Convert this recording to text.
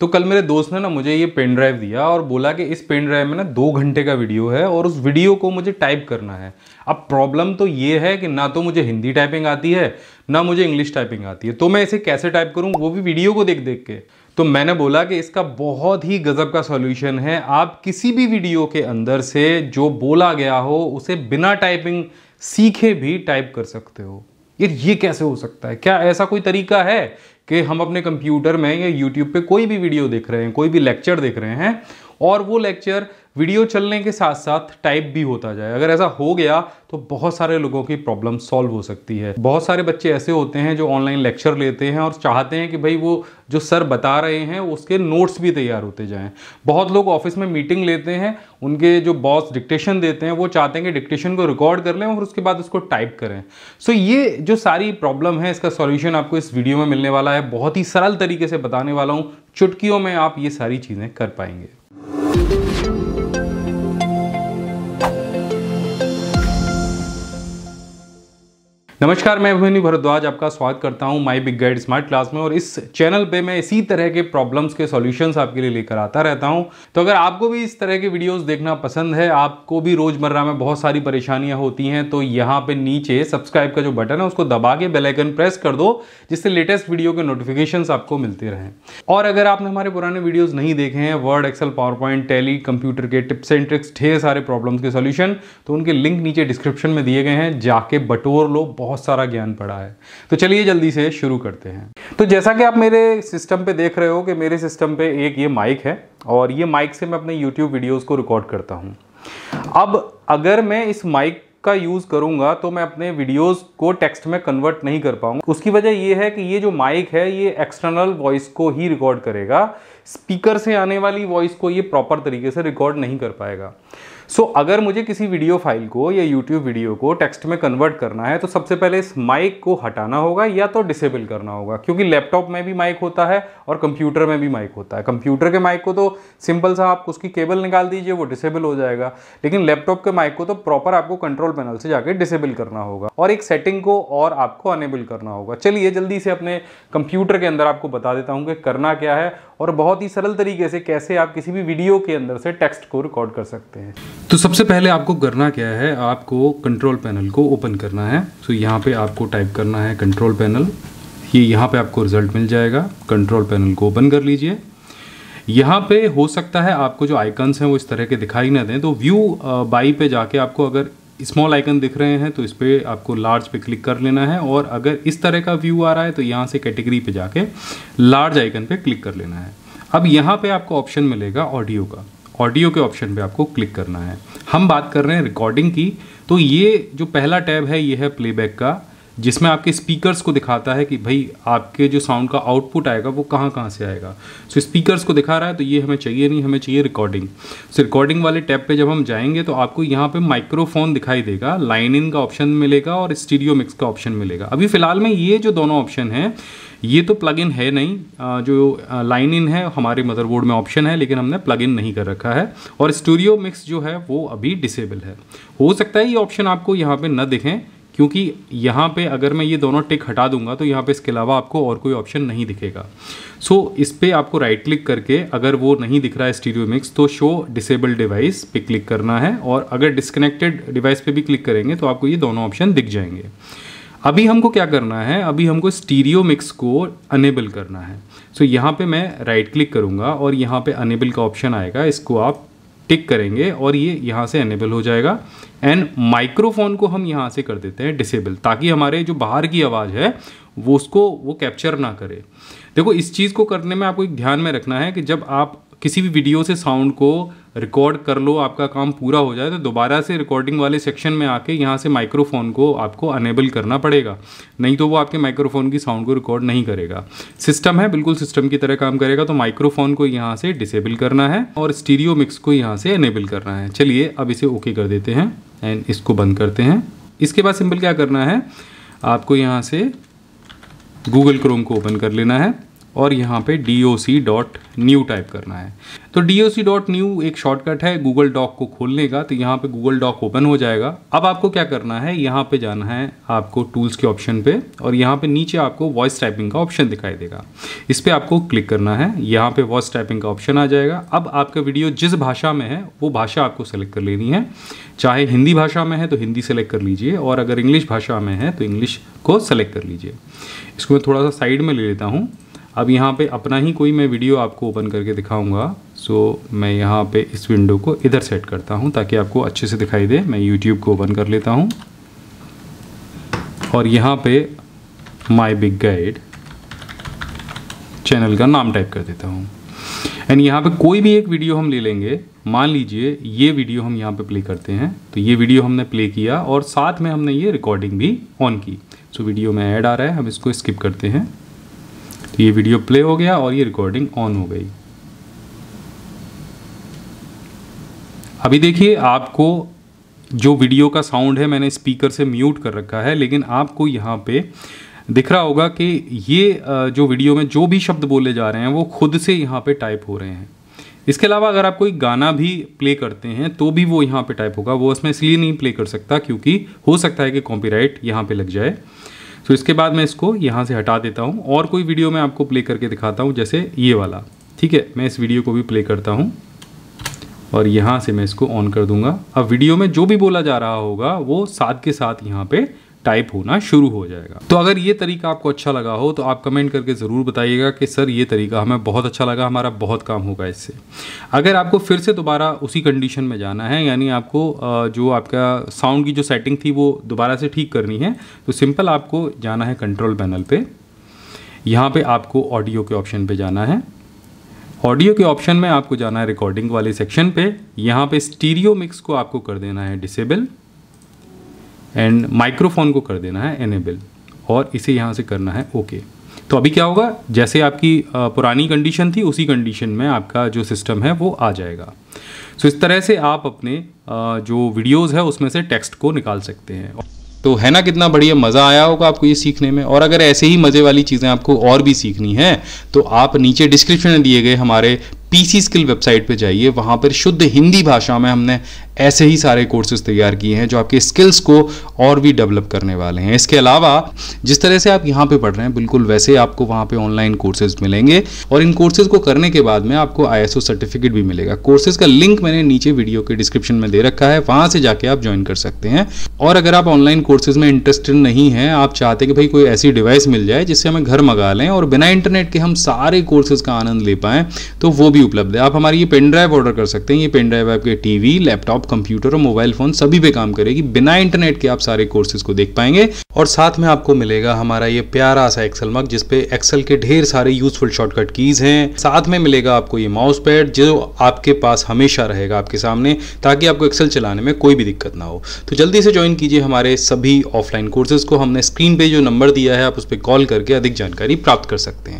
तो कल मेरे दोस्त ने ना मुझे ये पेन ड्राइव दिया और बोला कि इस पेन ड्राइव में ना दो घंटे का वीडियो है और उस वीडियो को मुझे टाइप करना है अब प्रॉब्लम तो ये है कि ना तो मुझे हिंदी टाइपिंग आती है ना मुझे इंग्लिश टाइपिंग आती है तो मैं इसे कैसे टाइप करूँ वो भी वीडियो को देख देख के तो मैंने बोला कि इसका बहुत ही गज़ब का सॉल्यूशन है आप किसी भी वीडियो के अंदर से जो बोला गया हो उसे बिना टाइपिंग सीखे भी टाइप कर सकते हो ये ये कैसे हो सकता है क्या ऐसा कोई तरीका है कि हम अपने कंप्यूटर में या यूट्यूब पे कोई भी वीडियो देख रहे हैं कोई भी लेक्चर देख रहे हैं और वो लेक्चर वीडियो चलने के साथ साथ टाइप भी होता जाए अगर ऐसा हो गया तो बहुत सारे लोगों की प्रॉब्लम सॉल्व हो सकती है बहुत सारे बच्चे ऐसे होते हैं जो ऑनलाइन लेक्चर लेते हैं और चाहते हैं कि भाई वो जो सर बता रहे हैं उसके नोट्स भी तैयार होते जाएं बहुत लोग ऑफिस में मीटिंग लेते हैं उनके जो बॉस डिक्टेशन देते हैं वो चाहते हैं कि डिक्टेशन को रिकॉर्ड कर लें और उसके बाद उसको टाइप करें सो so ये जो सारी प्रॉब्लम है इसका सॉल्यूशन आपको इस वीडियो में मिलने वाला है बहुत ही सरल तरीके से बताने वाला हूँ चुटकियों में आप ये सारी चीज़ें कर पाएंगे नमस्कार मैं अभिमन्यु भरद्वाज आपका स्वागत करता हूं my big guide smart class में और इस चैनल पे मैं इसी तरह के प्रॉब्लम्स के सॉल्यूशंस आपके लिए लेकर आता रहता हूं तो अगर आपको भी इस तरह के वीडियोस देखना पसंद है आपको भी रोज़मर्रा में बहुत सारी परेशानियां होती हैं तो यहाँ पे नीचे सब्सक्राइब का जो बटन है उसको दबा के बेलाइकन प्रेस कर दो जिससे लेटेस्ट वीडियो के नोटिफिकेशन आपको मिलते रहें और अगर आपने हमारे पुराने वीडियोज़ नहीं देखे हैं Word Excel PowerPoint Tally computer के टिप्स एंड ट्रिक्स ढेर सारे प्रॉब्लम्स के सोल्यूशन तो उनके लिंक नीचे डिस्क्रिप्शन में दिए गए हैं जाके बटोर लो बहुत सारा ज्ञान पड़ा है तो चलिए जल्दी से शुरू करते हैं तो जैसा कि आप मेरे सिस्टम पे देख रहे हो कि मेरे सिस्टम पे एक ये माइक है और ये माइक से मैं अपने यूट्यूब वीडियोस को रिकॉर्ड करता हूँ अब अगर मैं इस माइक का यूज़ करूँगा तो मैं अपने वीडियोस को टेक्स्ट में कन्वर्ट नहीं कर पाऊँगा उसकी वजह यह है कि ये जो माइक है ये एक्सटर्नल वॉइस को ही रिकॉर्ड करेगा स्पीकर से आने वाली वॉइस को ये प्रॉपर तरीके से रिकॉर्ड नहीं कर पाएगा सो so, अगर मुझे किसी वीडियो फाइल को या यूट्यूब वीडियो को टेक्स्ट में कन्वर्ट करना है तो सबसे पहले इस माइक को हटाना होगा या तो डिसेबल करना होगा क्योंकि लैपटॉप में भी माइक होता है और कंप्यूटर में भी माइक होता है कंप्यूटर के माइक को तो सिंपल सा आप उसकी केबल निकाल दीजिए वो डिसेबल हो जाएगा लेकिन लैपटॉप के माइक को तो प्रॉपर आपको कंट्रोल पैनल से जाकर डिसेबल करना होगा और एक सेटिंग को और आपको अनेबल करना होगा चलिए जल्दी से अपने कंप्यूटर के अंदर आपको बता देता हूँ कि करना क्या है और बहुत ही सरल तरीके से कैसे आप किसी भी वीडियो के अंदर से टेक्स्ट को रिकॉर्ड कर सकते हैं तो सबसे पहले आपको करना क्या है आपको कंट्रोल पैनल को ओपन करना है तो यहाँ पर आपको टाइप करना है कंट्रोल पैनल ये यहाँ पे आपको रिजल्ट मिल जाएगा कंट्रोल पैनल को ओपन कर लीजिए यहाँ पे हो सकता है आपको जो आइकन्स हैं वो इस तरह के दिखाई ना दें तो व्यू बाई पे जाके आपको अगर स्मॉल आइकन दिख रहे हैं तो इस पर आपको लार्ज पे क्लिक कर लेना है और अगर इस तरह का व्यू आ रहा है तो यहाँ से कैटेगरी पे जाके लार्ज आइकन पे क्लिक कर लेना है अब यहाँ पे आपको ऑप्शन मिलेगा ऑडियो का ऑडियो के ऑप्शन पे आपको क्लिक करना है हम बात कर रहे हैं रिकॉर्डिंग की तो ये जो पहला टैब है ये है प्लेबैक का जिसमें आपके स्पीकर्स को दिखाता है कि भाई आपके जो साउंड का आउटपुट आएगा वो कहाँ कहाँ से आएगा सो so, स्पीकर्स को दिखा रहा है तो ये हमें चाहिए नहीं हमें चाहिए रिकॉर्डिंग सो रिकॉर्डिंग वाले टैब पे जब हम जाएंगे तो आपको यहाँ पे माइक्रोफोन दिखाई देगा लाइन इन का ऑप्शन मिलेगा और स्टीडियो मिक्स का ऑप्शन मिलेगा अभी फ़िलहाल में ये जो दोनों ऑप्शन हैं ये तो प्लग इन है नहीं जो लाइन इन है हमारे मदरबोर्ड में ऑप्शन है लेकिन हमने प्लग इन नहीं कर रखा है और स्टूडियो मिक्स जो है वो अभी डिसेबल है हो सकता है ये ऑप्शन आपको यहाँ पे न दिखें क्योंकि यहाँ पे अगर मैं ये दोनों टिक हटा दूंगा तो यहाँ पे इसके अलावा आपको और कोई ऑप्शन नहीं दिखेगा सो so, इस पर आपको राइट क्लिक करके अगर वो नहीं दिख रहा है स्टीरियो मिक्स तो शो डिसेबल डिवाइस पे क्लिक करना है और अगर डिसकनेक्टेड डिवाइस पे भी क्लिक करेंगे तो आपको ये दोनों ऑप्शन दिख जाएंगे अभी हमको क्या करना है अभी हमको स्टीरियो मिक्स को अनेबल करना है सो so, यहाँ पे मैं राइट क्लिक करूँगा और यहाँ पे अनेबल का ऑप्शन आएगा इसको आप टिक करेंगे और ये यहाँ से एनेबल हो जाएगा एंड माइक्रोफोन को हम यहाँ से कर देते हैं डिसेबल ताकि हमारे जो बाहर की आवाज़ है वो उसको वो कैप्चर ना करे देखो इस चीज़ को करने में आपको एक ध्यान में रखना है कि जब आप किसी भी वीडियो से साउंड को रिकॉर्ड कर लो आपका काम पूरा हो जाए तो दोबारा से रिकॉर्डिंग वाले सेक्शन में आके यहाँ से माइक्रोफोन को आपको अनेबल करना पड़ेगा नहीं तो वो आपके माइक्रोफोन की साउंड को रिकॉर्ड नहीं करेगा सिस्टम है बिल्कुल सिस्टम की तरह काम करेगा तो माइक्रोफोन को यहाँ से डिसेबल करना है और स्टीरियो मिक्स को यहाँ से अनेबल करना है चलिए अब इसे ओके कर देते हैं एंड इसको बंद करते हैं इसके बाद सिंपल क्या करना है आपको यहाँ से गूगल क्रोम को ओपन कर लेना है और यहाँ पे D O C dot new टाइप करना है तो D O C dot new एक शॉर्टकट है गूगल डॉक को खोलने का तो यहाँ पे गूगल डॉक ओपन हो जाएगा अब आपको क्या करना है यहाँ पे जाना है आपको टूल्स के ऑप्शन पे और यहाँ पे नीचे आपको वॉइस टाइपिंग का ऑप्शन दिखाई देगा इस पर आपको क्लिक करना है यहाँ पे वॉइस टाइपिंग का ऑप्शन आ जाएगा अब आपका वीडियो जिस भाषा में है वो भाषा आपको सेलेक्ट कर लेनी है चाहे हिंदी भाषा में है तो हिंदी सेलेक्ट कर लीजिए और अगर इंग्लिश भाषा में है तो इंग्लिश को सेलेक्ट कर लीजिए इसको मैं थोड़ा सा साइड में ले लेता हूँ अब यहाँ पे अपना ही कोई मैं वीडियो आपको ओपन करके दिखाऊंगा सो so, मैं यहाँ पे इस विंडो को इधर सेट करता हूँ ताकि आपको अच्छे से दिखाई दे मैं यूट्यूब को ओपन कर लेता हूँ और यहाँ पे माई बिग गाइड चैनल का नाम टाइप कर देता हूँ एंड यहाँ पे कोई भी एक वीडियो हम ले लेंगे मान लीजिए ये वीडियो हम यहाँ पे प्ले करते हैं तो ये वीडियो हमने प्ले किया और साथ में हमने ये रिकॉर्डिंग भी ऑन की सो so, वीडियो में ऐड आ रहा है हम इसको स्किप करते हैं तो ये वीडियो प्ले हो गया और ये रिकॉर्डिंग ऑन हो गई अभी देखिए आपको जो वीडियो का साउंड है मैंने स्पीकर से म्यूट कर रखा है लेकिन आपको यहाँ पे दिख रहा होगा कि ये जो वीडियो में जो भी शब्द बोले जा रहे हैं वो खुद से यहाँ पे टाइप हो रहे हैं इसके अलावा अगर आप कोई गाना भी प्ले करते हैं तो भी वो यहाँ पे टाइप होगा वो इसमें इसलिए नहीं प्ले कर सकता क्योंकि हो सकता है कि कॉपीराइट यहाँ पे लग जाए सो तो इसके बाद मैं इसको यहाँ से हटा देता हूँ और कोई वीडियो मैं आपको प्ले करके दिखाता हूँ जैसे ये वाला ठीक है मैं इस वीडियो को भी प्ले करता हूँ और यहाँ से मैं इसको ऑन कर दूंगा अब वीडियो में जो भी बोला जा रहा होगा वो साथ के साथ यहाँ पर टाइप होना शुरू हो जाएगा तो अगर ये तरीका आपको अच्छा लगा हो तो आप कमेंट करके ज़रूर बताइएगा कि सर ये तरीका हमें बहुत अच्छा लगा हमारा बहुत काम होगा इससे अगर आपको फिर से दोबारा उसी कंडीशन में जाना है यानी आपको जो आपका साउंड की जो सेटिंग थी वो दोबारा से ठीक करनी है तो सिंपल आपको जाना है कंट्रोल पैनल पर यहाँ पर आपको ऑडियो के ऑप्शन पर जाना है ऑडियो के ऑप्शन में आपको जाना है रिकॉर्डिंग वाले सेक्शन पे यहाँ पे स्टीरियो मिक्स को आपको कर देना है डिसेबल एंड माइक्रोफोन को कर देना है एनेबल और इसे यहाँ से करना है ओके okay. तो अभी क्या होगा जैसे आपकी पुरानी कंडीशन थी उसी कंडीशन में आपका जो सिस्टम है वो आ जाएगा सो so, इस तरह से आप अपने जो वीडियोज़ है उसमें से टेक्स्ट को निकाल सकते हैं तो है ना कितना बढ़िया मज़ा आया होगा आपको ये सीखने में और अगर ऐसे ही मज़े वाली चीज़ें आपको और भी सीखनी हैं तो आप नीचे डिस्क्रिप्शन में दिए गए हमारे पीसी स्किल वेबसाइट पे जाइए वहाँ पर शुद्ध हिंदी भाषा में हमने ऐसे ही सारे कोर्सेज तैयार किए हैं जो आपके स्किल्स को और भी डेवलप करने वाले हैं इसके अलावा जिस तरह से आप यहाँ पे पढ़ रहे हैं बिल्कुल वैसे आपको वहाँ पे ऑनलाइन कोर्सेज मिलेंगे और इन कोर्सेज को करने के बाद में आपको आई सर्टिफिकेट भी मिलेगा कोर्सेज का लिंक मैंने नीचे वीडियो के डिस्क्रिप्शन में दे रखा है वहाँ से जाके आप ज्वाइन कर सकते हैं और अगर आप ऑनलाइन कोर्सेज में इंटरेस्टेड नहीं है आप चाहते कि भाई कोई ऐसी डिवाइस मिल जाए जिससे हमें घर मंगा लें और बिना इंटरनेट के हम सारे कोर्सेज का आनंद ले पाएँ तो वो भी उपलब्ध है आप हमारी ये पेन ड्राइव ऑर्डर कर सकते हैं ये पेन ड्राइव आपके टीवी लैपटॉप कंप्यूटर और मोबाइल फोन सभी पे काम करेगी बिना इंटरनेट के आप सारे कोर्सेज को देख पाएंगे और साथ में आपको मिलेगा हमारा ये प्यारा सा एक्सल मग जिसपे एक्सल के ढेर सारे यूजफुल शॉर्टकट कीज हैं साथ में मिलेगा आपको ये माउस पैड जो आपके पास हमेशा रहेगा आपके सामने ताकि आपको एक्सेल चलाने में कोई भी दिक्कत ना हो तो जल्दी से ज्वाइन कीजिए हमारे सभी ऑफलाइन कोर्सेज को हमने स्क्रीन पे जो नंबर दिया है आप उस पर कॉल करके अधिक जानकारी प्राप्त कर सकते हैं